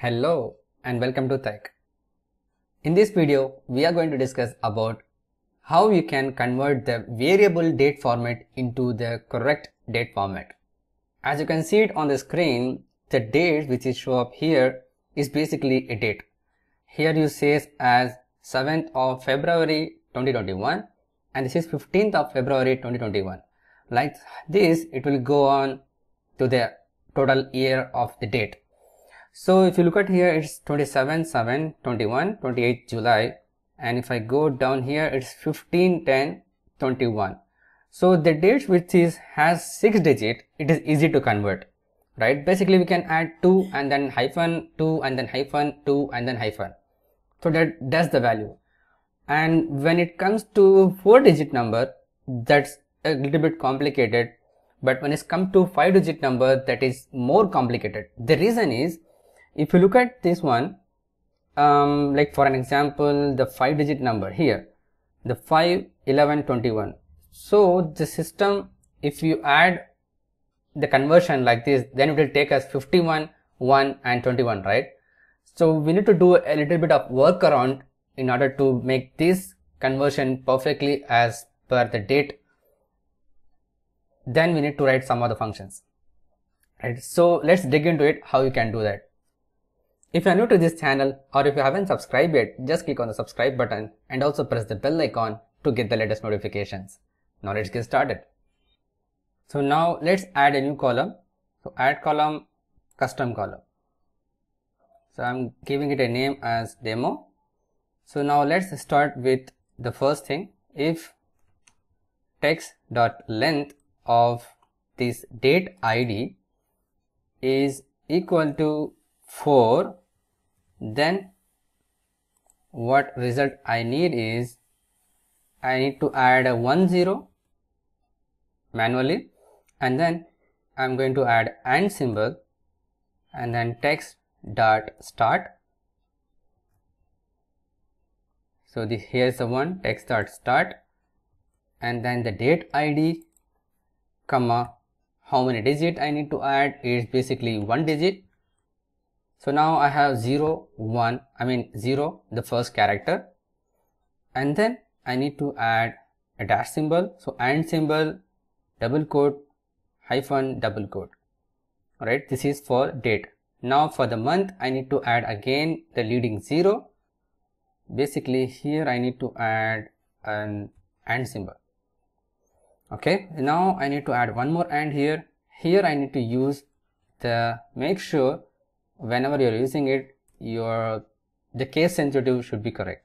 Hello and welcome to Tech. In this video, we are going to discuss about how you can convert the variable date format into the correct date format. As you can see it on the screen, the date which is show up here is basically a date. Here you says as 7th of February 2021 and this is 15th of February 2021. Like this, it will go on to the total year of the date so if you look at here it's 27 7 21 28 july and if i go down here it's 15 10 21 so the date which is has six digit it is easy to convert right basically we can add 2 and then hyphen 2 and then hyphen 2 and then hyphen so that that's the value and when it comes to four digit number that's a little bit complicated but when it's come to five digit number that is more complicated the reason is if you look at this one um, like for an example the five digit number here the 5 11 21 so the system if you add the conversion like this then it will take us 51 1 and 21 right so we need to do a little bit of work around in order to make this conversion perfectly as per the date then we need to write some other functions right so let's dig into it how you can do that if you are new to this channel or if you haven't subscribed yet, just click on the subscribe button and also press the bell icon to get the latest notifications. Now let's get started. So now let's add a new column. So add column, custom column. So I'm giving it a name as demo. So now let's start with the first thing. If text dot length of this date id is equal to 4 then what result I need is I need to add a 1 0 manually and then I'm going to add AND symbol and then text dot start so this here's the one text dot start and then the date id comma how many digit I need to add is basically one digit so now I have 0, 1, I mean 0, the first character. And then I need to add a dash symbol. So AND symbol, double quote, hyphen, double quote. Alright, this is for date. Now for the month, I need to add again the leading 0. Basically here I need to add an AND symbol. Okay, now I need to add one more AND here. Here I need to use the make sure whenever you're using it your the case sensitive should be correct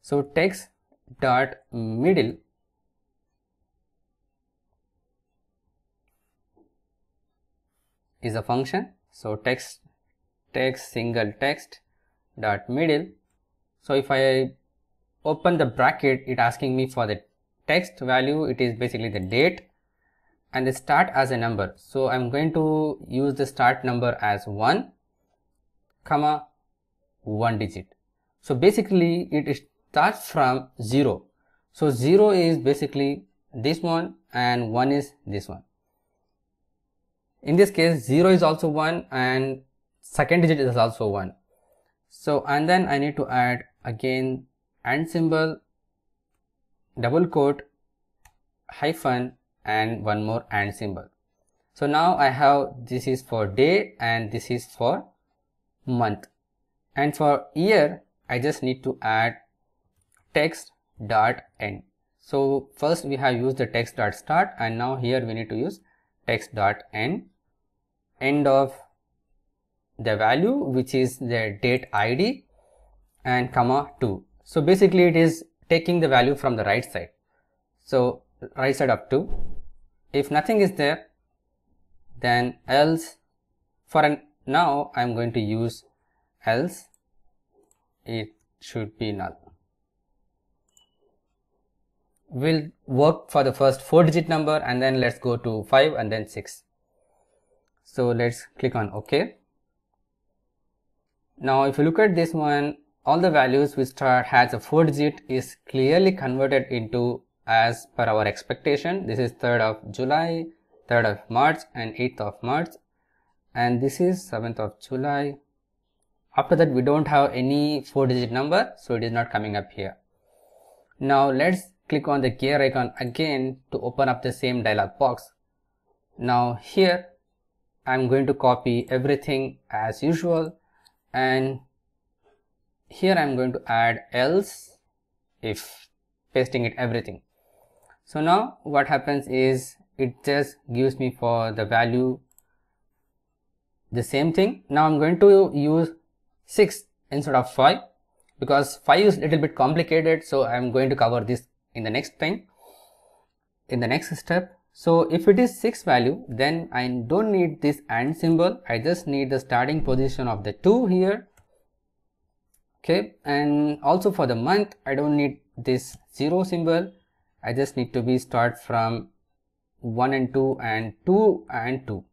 so text dot middle is a function so text text single text dot middle so if i open the bracket it asking me for the text value it is basically the date and the start as a number so i'm going to use the start number as 1 comma 1 digit so basically it starts from 0 so 0 is basically this one and 1 is this one in this case 0 is also 1 and second digit is also 1 so and then I need to add again and symbol double quote hyphen and one more and symbol so now I have this is for day and this is for month and for year I just need to add text dot end so first we have used the text dot start and now here we need to use text dot end end of the value which is the date id and comma 2 so basically it is taking the value from the right side so right side up to if nothing is there then else for an now I'm going to use else it should be null will work for the first four digit number and then let's go to 5 and then 6 so let's click on ok now if you look at this one all the values which start has a four digit is clearly converted into as per our expectation this is 3rd of july 3rd of march and 8th of march and this is 7th of July after that we don't have any 4 digit number so it is not coming up here now let's click on the gear icon again to open up the same dialog box now here I'm going to copy everything as usual and here I'm going to add else if pasting it everything so now what happens is it just gives me for the value the same thing now i'm going to use 6 instead of 5 because 5 is little bit complicated so i'm going to cover this in the next thing in the next step so if it is 6 value then i don't need this and symbol i just need the starting position of the 2 here okay and also for the month i don't need this 0 symbol i just need to be start from 1 and 2 and 2 and 2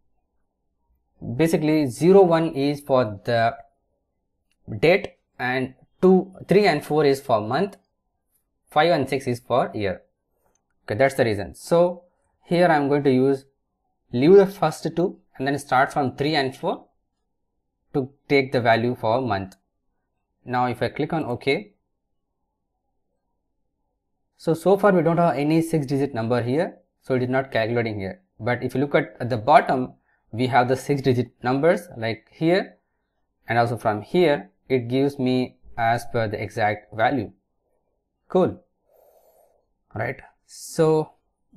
basically 1 is for the date and 2 3 and 4 is for month 5 and 6 is for year okay that's the reason so here i'm going to use leave the first two and then start from 3 and 4 to take the value for month now if i click on ok so so far we don't have any six digit number here so it is not calculating here but if you look at, at the bottom we have the six digit numbers like here and also from here it gives me as per the exact value cool right so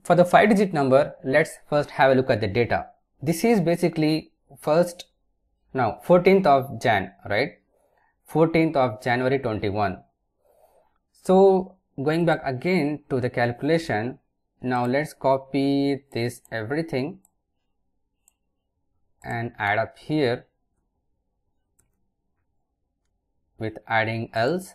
for the five digit number let's first have a look at the data this is basically first now 14th of jan right 14th of january 21 so going back again to the calculation now let's copy this everything and add up here with adding else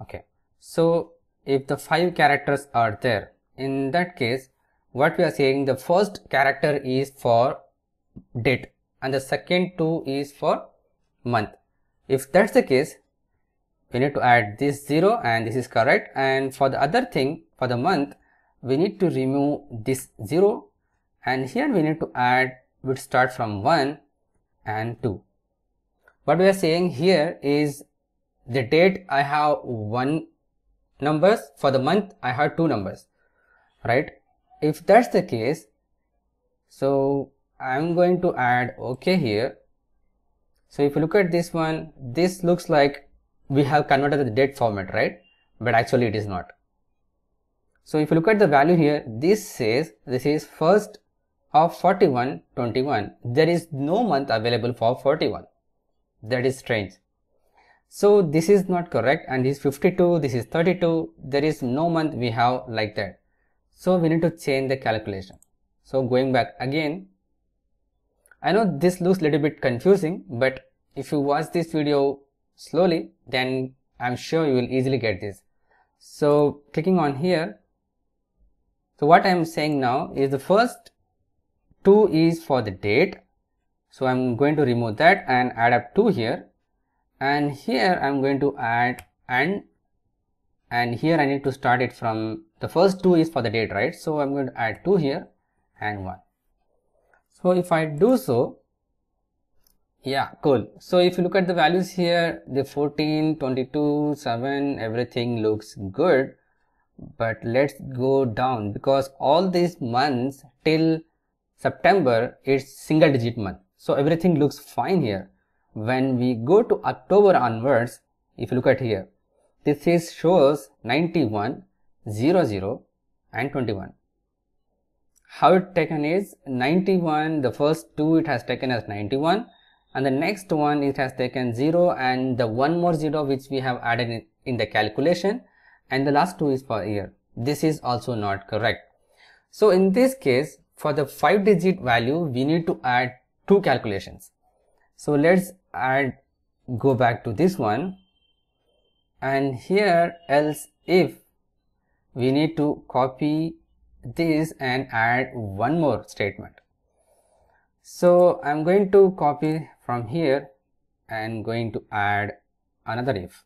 okay so if the five characters are there in that case what we are saying the first character is for date and the second two is for month if that's the case we need to add this zero and this is correct and for the other thing for the month we need to remove this zero and here we need to add which start from 1 and 2 what we are saying here is the date I have one numbers for the month I have two numbers right if that's the case so I'm going to add OK here so if you look at this one this looks like we have converted the date format right but actually it is not so if you look at the value here this says this is first of 41, 21. There is no month available for 41. That is strange. So this is not correct and this 52, this is 32. There is no month we have like that. So we need to change the calculation. So going back again. I know this looks little bit confusing, but if you watch this video slowly, then I'm sure you will easily get this. So clicking on here. So what I'm saying now is the first 2 is for the date so I'm going to remove that and add up 2 here and here I'm going to add and and here I need to start it from the first 2 is for the date right so I'm going to add 2 here and 1 so if I do so yeah cool so if you look at the values here the 14 22 7 everything looks good but let's go down because all these months till September is single digit month. So everything looks fine here. When we go to October onwards, if you look at here, this is shows 91, 00 and 21. How it taken is 91, the first two it has taken as 91 and the next one it has taken 0 and the one more 0 which we have added in, in the calculation and the last two is for year. This is also not correct. So in this case, for the 5 digit value, we need to add two calculations. So let's add, go back to this one and here else if we need to copy this and add one more statement. So I'm going to copy from here and going to add another if.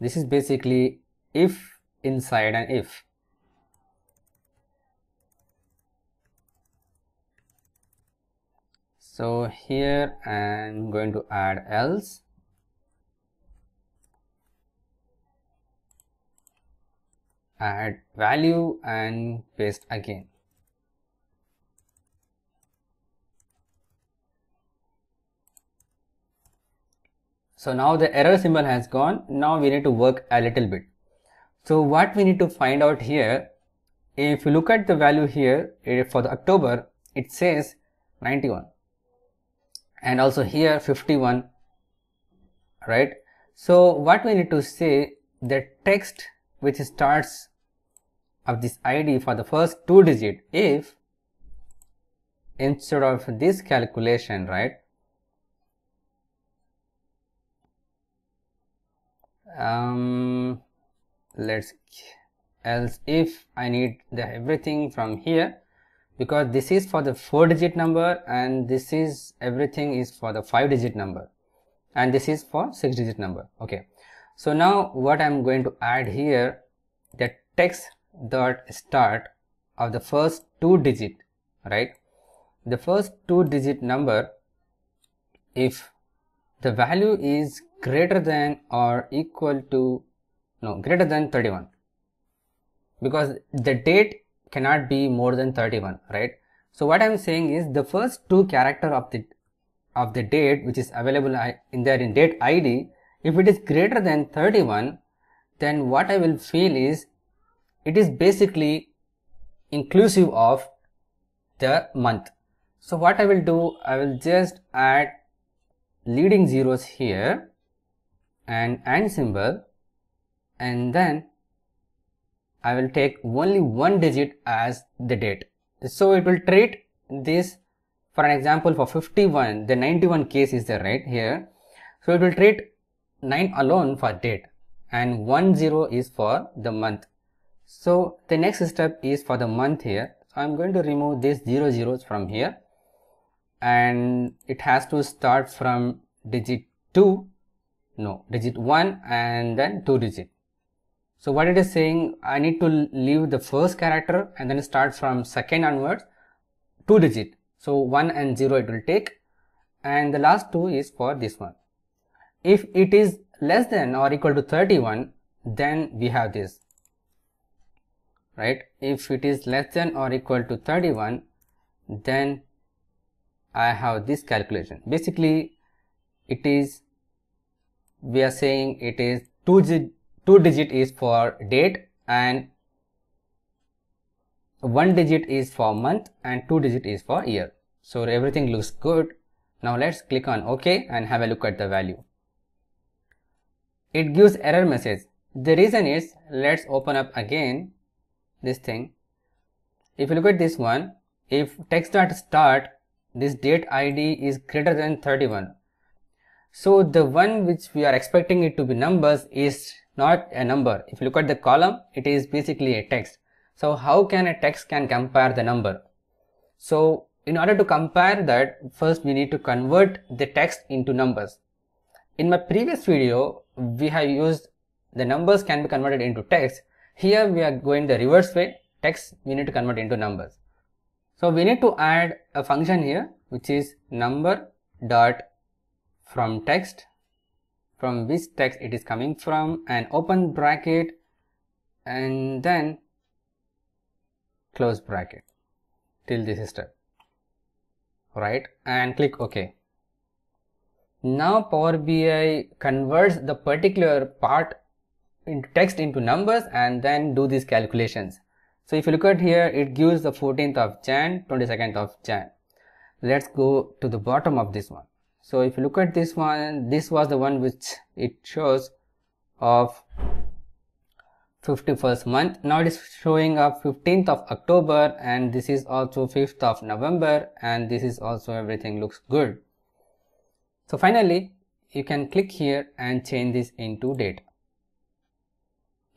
This is basically if inside an if. so here i'm going to add else add value and paste again so now the error symbol has gone now we need to work a little bit so what we need to find out here if you look at the value here eh, for the october it says 91 and also here 51 right so what we need to say the text which starts of this id for the first two digit if instead of this calculation right um let's else if i need the everything from here because this is for the four digit number and this is everything is for the five digit number and this is for six digit number okay so now what i'm going to add here the text dot start of the first two digit right the first two digit number if the value is greater than or equal to no greater than 31 because the date cannot be more than 31 right so what i'm saying is the first two character of the of the date which is available in there in date id if it is greater than 31 then what i will feel is it is basically inclusive of the month so what i will do i will just add leading zeros here and and symbol and then I will take only one digit as the date. So it will treat this for an example for 51 the 91 case is the right here. So it will treat 9 alone for date and 10 is for the month. So the next step is for the month here. So I'm going to remove these 0 zeros from here and it has to start from digit 2 no digit 1 and then 2 digit so what it is saying, I need to leave the first character and then start from second onwards, two digit. So 1 and 0 it will take and the last two is for this one. If it is less than or equal to 31, then we have this, right? If it is less than or equal to 31, then I have this calculation. Basically, it is, we are saying it is two digit two digit is for date and one digit is for month and two digit is for year so everything looks good now let's click on ok and have a look at the value it gives error message the reason is let's open up again this thing if you look at this one if text.start this date id is greater than 31 so the one which we are expecting it to be numbers is not a number. If you look at the column, it is basically a text. So how can a text can compare the number? So in order to compare that, first we need to convert the text into numbers. In my previous video, we have used the numbers can be converted into text. Here we are going the reverse way. Text we need to convert into numbers. So we need to add a function here which is number dot from text from which text it is coming from and open bracket and then close bracket till this step right and click ok now power bi converts the particular part in text into numbers and then do these calculations so if you look at here it gives the 14th of jan 22nd of jan let's go to the bottom of this one so if you look at this one this was the one which it shows of 51st month now it is showing up 15th of October and this is also 5th of November and this is also everything looks good so finally you can click here and change this into date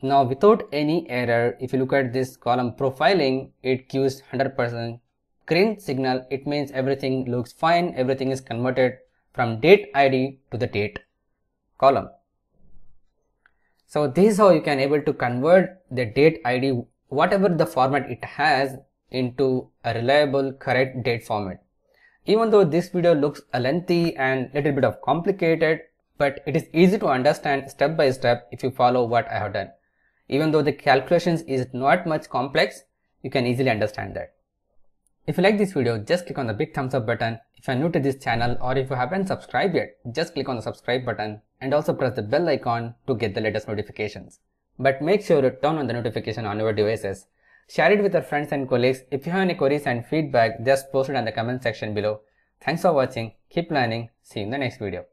now without any error if you look at this column profiling it gives 100% green signal it means everything looks fine everything is converted from date id to the date column. So this is how you can able to convert the date id whatever the format it has into a reliable correct date format. Even though this video looks lengthy and little bit of complicated but it is easy to understand step by step if you follow what I have done. Even though the calculations is not much complex, you can easily understand that. If you like this video, just click on the big thumbs up button. If you are new to this channel or if you haven't subscribed yet, just click on the subscribe button and also press the bell icon to get the latest notifications. But make sure to turn on the notification on your devices. Share it with your friends and colleagues. If you have any queries and feedback, just post it in the comment section below. Thanks for watching. Keep learning. See you in the next video.